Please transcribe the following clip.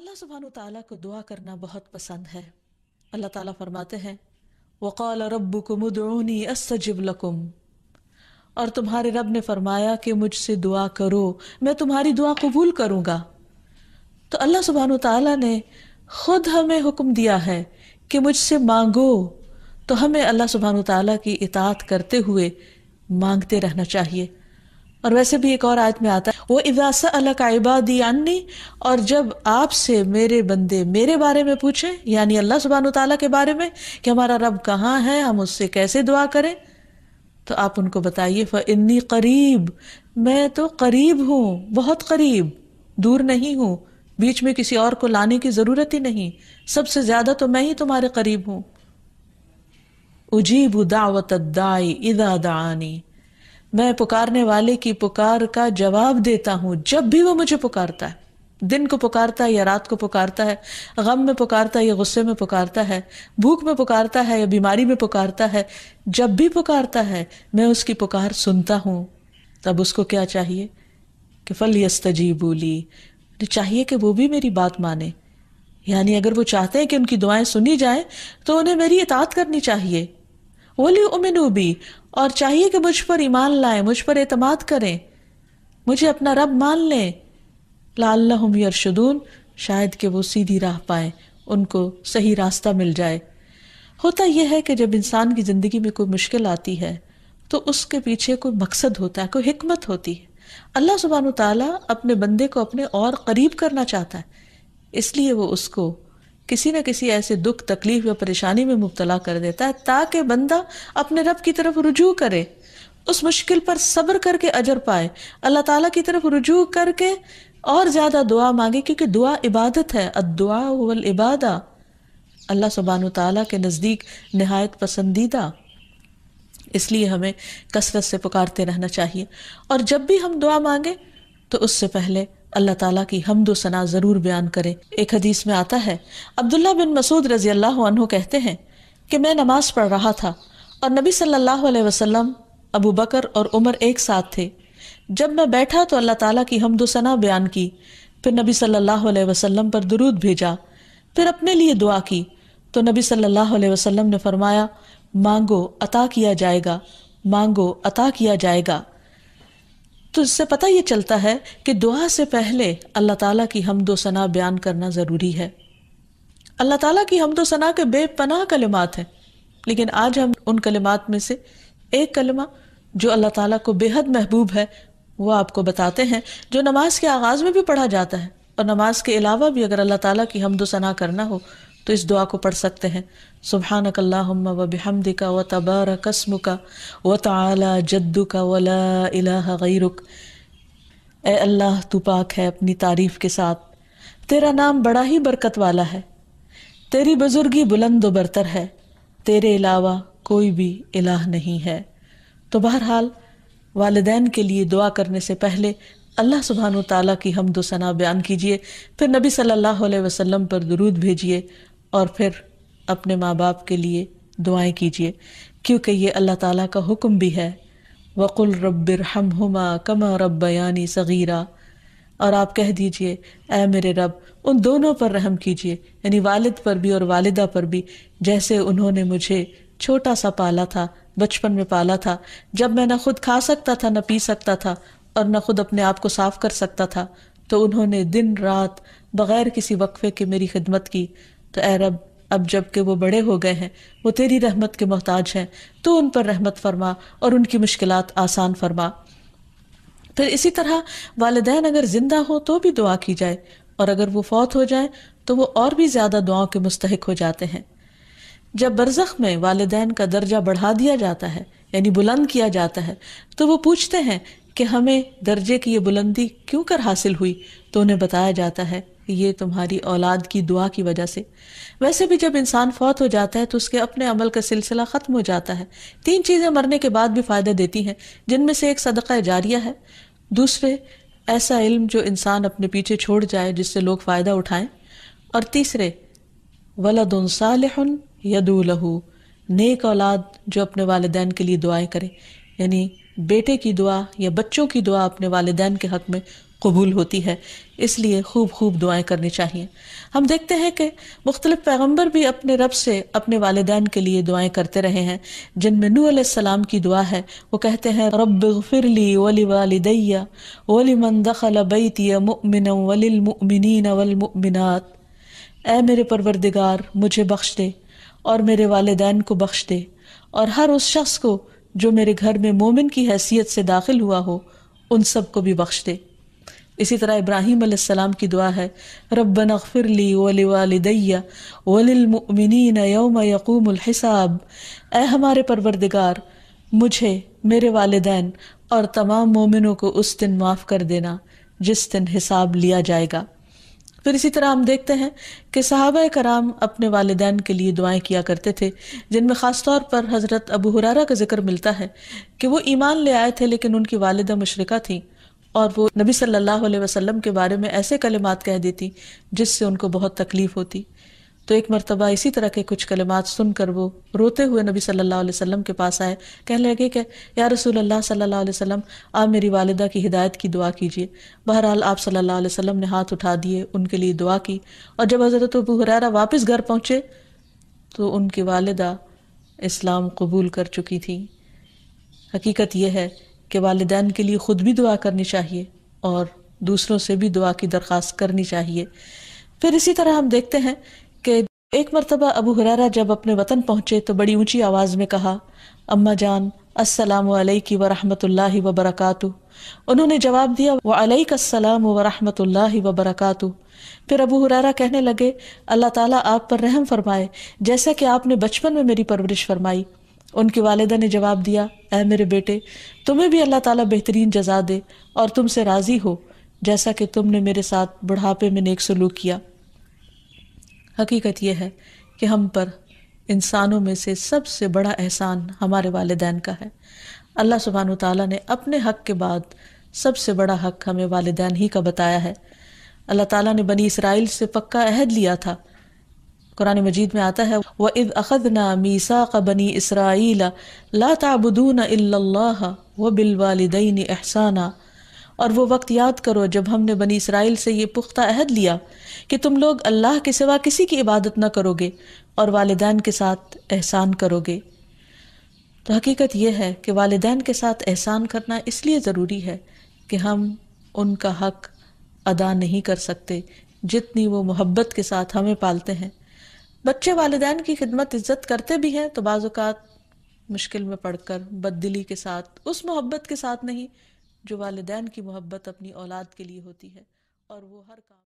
अल्लाह सुबहान तला को दुआ करना बहुत पसंद है अल्लाह ताला फरमाते हैं वक़ाल रब उदनी असजिब लकुम और तुम्हारे रब ने फरमाया कि मुझसे दुआ करो मैं तुम्हारी दुआ कबूल करूँगा तो अल्लाह सुबहान तला ने ख़ुद हमें हुक्म दिया है कि मुझसे मांगो तो हमें अल्लाह सुबहान तला की इतात करते हुए मांगते रहना चाहिए और वैसे भी एक और आयत में आता है वो इजासा अलग का अन्नी और जब आपसे मेरे बंदे मेरे बारे में पूछें यानी अल्लाह सुबहान तला के बारे में कि हमारा रब कहाँ है हम उससे कैसे दुआ करें तो आप उनको बताइए फ इन्नी करीब मैं तो करीब हूँ बहुत करीब दूर नहीं हूँ बीच में किसी और को लाने की ज़रूरत ही नहीं सबसे ज़्यादा तो मैं ही तुम्हारे करीब हूँ उजीब दावत दाई इदा दानी मैं पुकारने वाले की पुकार का जवाब देता हूं जब भी वो मुझे पुकारता है दिन को पुकारता है या रात को पुकारता है गम में पुकारता है या गुस्से में पुकारता है भूख में पुकारता है या बीमारी में पुकारता है जब भी पुकारता है मैं उसकी पुकार सुनता हूँ तब उसको क्या चाहिए कि फल यस्तजी बोली तो चाहिए कि वो भी मेरी बात माने यानी अगर वो चाहते हैं कि उनकी दुआएं सुनी जाएं तो उन्हें मेरी इतात करनी चाहिए वली उमिनूबी और चाहिए कि मुझ पर ईमान लाएं मुझ पर एतमाद करें मुझे अपना रब मान लें लाल्लहुम शायद कि वो सीधी राह पाए उनको सही रास्ता मिल जाए होता यह है कि जब इंसान की ज़िंदगी में कोई मुश्किल आती है तो उसके पीछे कोई मकसद होता है कोई हिकमत होती है अल्लाह सुबहान तला अपने बंदे को अपने और करीब करना चाहता है इसलिए वो उसको किसी न किसी ऐसे दुख तकलीफ या परेशानी में मुबतला कर देता है ताकि बंदा अपने रब की तरफ रुजू करे उस मुश्किल पर सब्र करके अजर पाए अल्लाह ताला की तरफ रुजू करके और ज़्यादा दुआ मांगे क्योंकि दुआ इबादत है अदुआल इबादा अल्लाह सुबहान तला के नज़दीक नहायत पसंदीदा इसलिए हमें कसरत से पुकारते रहना चाहिए और जब भी हम दुआ मांगे तो उससे पहले अल्लाह ताला की हमद सना ज़रूर बयान करें एक हदीस में आता है अब्दुल्ला बिन मसूद रज़ी अल्लाह अनहु कहते हैं कि मैं नमाज़ पढ़ रहा था और नबी सल्लल्लाहु अलैहि वसल्लम अबू बकर और उमर एक साथ थे जब मैं बैठा तो अल्लाह ताला की हमद सना बयान की फिर नबी सल्लल्लाहु अलैहि वसल्लम पर दुरूद भेजा फिर अपने लिए दुआ की तो नबी सल्लल्लाहु अलैहि वसल्लम ने फरमाया मांगो अता किया जाएगा मांगो अता किया जाएगा तो इससे पता ये चलता है कि दुआ से पहले अल्लाह ताला की हमदो सना बयान करना ज़रूरी है अल्लाह ताला की हमदो सना के बेपनाह कलिमात हैं लेकिन आज हम उन कलिमात में से एक कलमा जो अल्लाह ताला को बेहद महबूब है वो आपको बताते हैं जो नमाज के आगाज़ में भी पढ़ा जाता है और नमाज के अलावा भी अगर अल्लाह ताला की हमदो सना करना हो तो इस दुआ को पढ़ सकते हैं सुबहान व बिहमद का व तबार कस्म का व तला जद्दू का वला ए अल्लाह तू पाक है अपनी तारीफ़ के साथ तेरा नाम बड़ा ही बरकत वाला है तेरी बुज़ुर्गी बुलंद बरतर है तेरे अलावा कोई भी इलाह नहीं है तो बहरहाल वालदेन के लिए दुआ करने से पहले अल्लाह सुबहान तला की हमदोसना बयान कीजिए फिर नबी सल्लल्लाहु अलैहि वसल्लम पर दरूद भेजिए और फिर अपने माँ बाप के लिए दुआएं कीजिए क्योंकि ये अल्लाह ताला का हुक्म भी है वक़ुल रब्बिर हम हुमा कमा रब्बयानी सगीरा और आप कह दीजिए ए मेरे रब उन दोनों पर रहम कीजिए यानी वालिद पर भी और वालिदा पर भी जैसे उन्होंने मुझे छोटा सा पाला था बचपन में पाला था जब मैं ना खुद खा सकता था ना पी सकता था और ना खुद अपने आप को साफ कर सकता था तो उन्होंने दिन रात बग़ैर किसी वक्फे के मेरी खिदमत की तो अरब अब जब कि वो बड़े हो गए हैं वो तेरी रहमत के मोहताज हैं तो उन पर रहमत फरमा और उनकी मुश्किल आसान फरमा फिर इसी तरह वालदेन अगर ज़िंदा हो तो भी दुआ की जाए और अगर वो फौत हो जाए तो वो और भी ज़्यादा दुआओं के मुस्तक हो जाते हैं जब बरज़ में वालदेन का दर्जा बढ़ा दिया जाता है यानी बुलंद किया जाता है तो वो पूछते हैं कि हमें दर्जे की ये बुलंदी क्यों कर हासिल हुई तो उन्हें बताया जाता है ये तुम्हारी औलाद की दुआ की वजह से वैसे भी जब इंसान फौत हो जाता है तो उसके अपने अमल का सिलसिला ख़त्म हो जाता है तीन चीज़ें मरने के बाद भी फ़ायदा देती हैं जिनमें से एक सदका जारिया है दूसरे ऐसा इल्म जो इंसान अपने पीछे छोड़ जाए जिससे लोग फ़ायदा उठाएं और तीसरे वलदालहन सालहन लहू नेक औलाद जो अपने वालदेन के लिए दुआएं करें यानी बेटे की दुआ या बच्चों की दुआ अपने वालदेन के हक में कबूल होती है इसलिए खूब खूब दुआएं करनी चाहिए हम देखते हैं कि मुख्तलिफ पैगम्बर भी अपने रब से अपने वालदान के लिए दुआएं करते रहे हैं जिनमें नू सलाम की दुआ है वो कहते हैं रब फिरली वली वालदैया वली मन दखल बैतिया मुमिन ए मेरे परवरदिगार मुझे बख्श दे और मेरे वालदान को बख्श दे और हर उस शख्स को जो मेरे घर में मोमिन की हैसियत से दाखिल हुआ हो उन सबको भी बख्श दे इसी तरह इब्राहिम की दुआ है रबन अखफिर ली वली वालदैया यौम यकूमसाब ए हमारे परवरदिगार मुझे मेरे वालदेन और तमाम मोमिनों को उस दिन माफ़ कर देना जिस दिन हिसाब लिया जाएगा फिर इसी तरह हम देखते हैं कि सहाबा कराम अपने वालदेन के लिए दुआएं किया करते थे जिनमें ख़ास तौर पर हज़रत अबू हुरारा का जिक्र मिलता है कि वो ईमान ले आए थे लेकिन उनकी वालदा मुशरक़ा थी और वो नबी सल्लल्लाहु अलैहि वसल्लम के बारे में ऐसे कलिमात कह देती जिससे उनको बहुत तकलीफ़ होती तो एक मरतबा इसी तरह के कुछ कलमात सुनकर वो रोते हुए नबी सल्लल्लाहु अलैहि वसल्लम के पास आए कहने लगे कि या रसूल अल्लाह सल्लल्लाहु अलैहि वसल्लम आप मेरी वालदा की हिदायत की दुआ कीजिए बहरहाल आप सल्लल्लाहु अलैहि वसल्लम ने हाथ उठा दिए उनके लिए दुआ की और जब हज़रत अबू हुरैरा वापस घर पहुँचे तो उनकी वालदा इस्लाम कबूल कर चुकी थी हकीकत यह है कि वालदेन के लिए ख़ुद भी दुआ करनी चाहिए और दूसरों से भी दुआ की दरख्वास्त करनी चाहिए फिर इसी तरह हम देखते हैं कि एक मरतबा अबू हुरारा जब अपने वतन पहुँचे तो बड़ी ऊँची आवाज़ में कहा अम्मा जान असलकी वरहमल वबरकू उन्होंने जवाब दिया वालेकाम वरहमल वबरकू फिर अबू हुरारा कहने लगे अल्लाह ताला आप पर रहम फरमाए जैसा कि आपने बचपन में मेरी परवरिश फरमाई उनके वालदा ने जवाब दिया ए मेरे बेटे तुम्हें भी अल्लाह ताला बेहतरीन जजा दे और तुमसे राज़ी हो जैसा कि तुमने मेरे साथ बुढ़ापे में नेक सलूक किया हकीकत यह है कि हम पर इंसानों में से सबसे बड़ा एहसान हमारे वालदान का है अल्लाह सुबहान तला ने अपने हक के बाद सबसे बड़ा हक हमें वालदान ही का बताया है अल्लाह ताली ने बनी इसराइल से पक्का अहद लिया था कुरान मजीद में आता है व इद अखदना मीसा का बनी इसराइला ला अल्लाह व बिल एहसाना और वो वक्त याद करो जब हमने बनी इसराइल से ये पुख्ता अहद लिया कि तुम लोग अल्लाह के सिवा किसी की इबादत न करोगे और वालदान के साथ एहसान करोगे तो हकीकत यह है कि वालदान के साथ एहसान करना इसलिए ज़रूरी है कि हम उनका हक अदा नहीं कर सकते जितनी वो मोहब्बत के साथ हमें पालते हैं बच्चे वालदेन की खिदमत इज्जत करते भी हैं तो बाज़ात मुश्किल में पढ़कर बददिली के साथ उस मोहब्बत के साथ नहीं जो वालदेन की मोहब्बत अपनी औलाद के लिए होती है और वो हर काम